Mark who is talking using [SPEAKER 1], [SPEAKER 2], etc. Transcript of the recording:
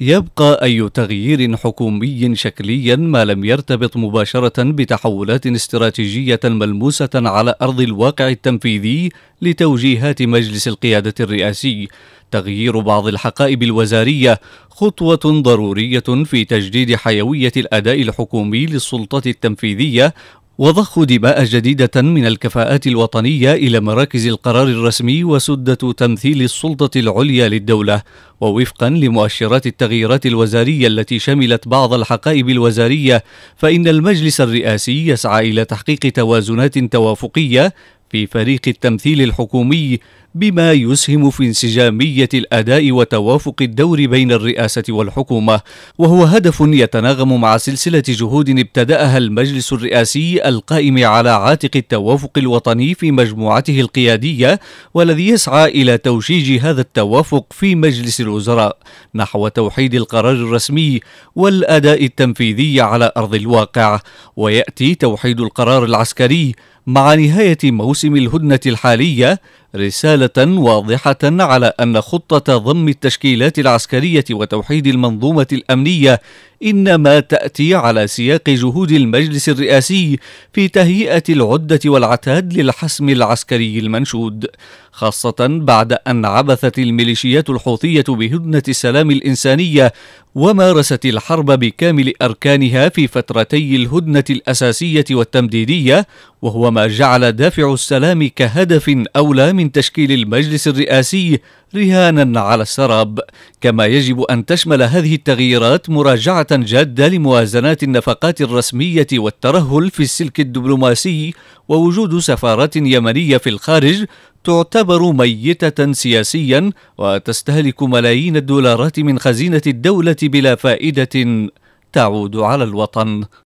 [SPEAKER 1] يبقى أي تغيير حكومي شكليا ما لم يرتبط مباشرة بتحولات استراتيجية ملموسة على أرض الواقع التنفيذي لتوجيهات مجلس القيادة الرئاسي تغيير بعض الحقائب الوزارية خطوة ضرورية في تجديد حيوية الأداء الحكومي للسلطة التنفيذية وضخ دماء جديدة من الكفاءات الوطنية إلى مراكز القرار الرسمي وسدة تمثيل السلطة العليا للدولة ووفقا لمؤشرات التغييرات الوزارية التي شملت بعض الحقائب الوزارية فإن المجلس الرئاسي يسعى إلى تحقيق توازنات توافقية في فريق التمثيل الحكومي بما يسهم في انسجامية الأداء وتوافق الدور بين الرئاسة والحكومة، وهو هدف يتناغم مع سلسلة جهود ابتدأها المجلس الرئاسي القائم على عاتق التوافق الوطني في مجموعته القيادية، والذي يسعى إلى توشيج هذا التوافق في مجلس الوزراء نحو توحيد القرار الرسمي والأداء التنفيذي على أرض الواقع ويأتي توحيد القرار العسكري مع نهاية موسم الهدنة الحالية رسالة واضحة على أن خطة ضم التشكيلات العسكرية وتوحيد المنظومة الأمنية إنما تأتي على سياق جهود المجلس الرئاسي في تهيئة العدة والعتاد للحسم العسكري المنشود، خاصة بعد أن عبثت الميليشيات الحوثية بهدنة السلام الإنسانية ومارست الحرب بكامل أركانها في فترتي الهدنة الأساسية والتمديدية، وهو ما جعل دافع السلام كهدف أولى من تشكيل المجلس الرئاسي رهانا على السراب كما يجب أن تشمل هذه التغييرات مراجعة جادة لموازنات النفقات الرسمية والترهل في السلك الدبلوماسي ووجود سفارات يمنية في الخارج تعتبر ميتة سياسيا وتستهلك ملايين الدولارات من خزينة الدولة بلا فائدة تعود على الوطن